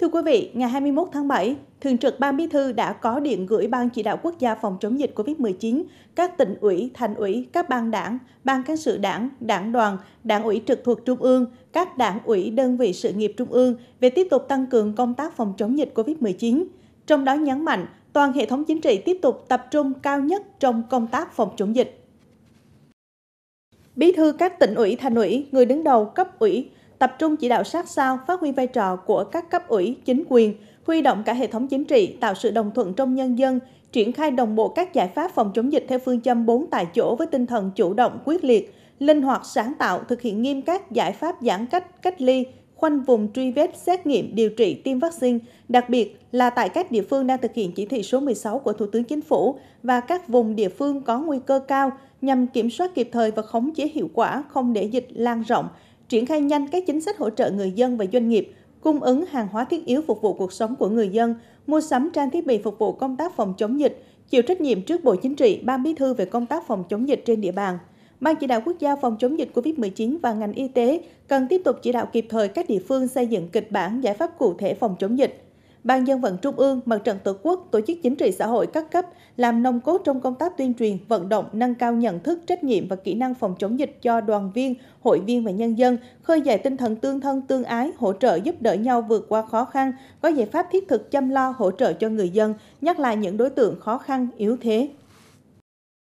Thưa quý vị, ngày 21 tháng 7, Thường trực Ban Bí thư đã có điện gửi Ban Chỉ đạo Quốc gia phòng chống dịch COVID-19, các tỉnh ủy, thành ủy, các ban đảng, ban cán sự đảng, đảng đoàn, đảng ủy trực thuộc Trung ương, các đảng ủy đơn vị sự nghiệp Trung ương về tiếp tục tăng cường công tác phòng chống dịch COVID-19. Trong đó nhấn mạnh, toàn hệ thống chính trị tiếp tục tập trung cao nhất trong công tác phòng chống dịch. Bí thư các tỉnh ủy, thành ủy, người đứng đầu cấp ủy, tập trung chỉ đạo sát sao, phát huy vai trò của các cấp ủy, chính quyền, huy động cả hệ thống chính trị, tạo sự đồng thuận trong nhân dân, triển khai đồng bộ các giải pháp phòng chống dịch theo phương châm 4 tại chỗ với tinh thần chủ động, quyết liệt, linh hoạt, sáng tạo, thực hiện nghiêm các giải pháp giãn cách, cách ly, khoanh vùng truy vết, xét nghiệm, điều trị, tiêm vaccine, đặc biệt là tại các địa phương đang thực hiện chỉ thị số 16 của Thủ tướng Chính phủ và các vùng địa phương có nguy cơ cao nhằm kiểm soát kịp thời và khống chế hiệu quả, không để dịch lan rộng, triển khai nhanh các chính sách hỗ trợ người dân và doanh nghiệp, cung ứng hàng hóa thiết yếu phục vụ cuộc sống của người dân, mua sắm trang thiết bị phục vụ công tác phòng chống dịch, chịu trách nhiệm trước Bộ Chính trị, Ban Bí thư về công tác phòng chống dịch trên địa bàn. Ban chỉ đạo quốc gia phòng chống dịch COVID-19 và ngành y tế cần tiếp tục chỉ đạo kịp thời các địa phương xây dựng kịch bản giải pháp cụ thể phòng chống dịch, Ban dân vận Trung ương, Mặt trận Tổ quốc, tổ chức chính trị xã hội các cấp làm nông cốt trong công tác tuyên truyền, vận động, nâng cao nhận thức, trách nhiệm và kỹ năng phòng chống dịch cho đoàn viên, hội viên và nhân dân, khơi dậy tinh thần tương thân tương ái, hỗ trợ giúp đỡ nhau vượt qua khó khăn, có giải pháp thiết thực chăm lo hỗ trợ cho người dân, nhắc lại những đối tượng khó khăn, yếu thế,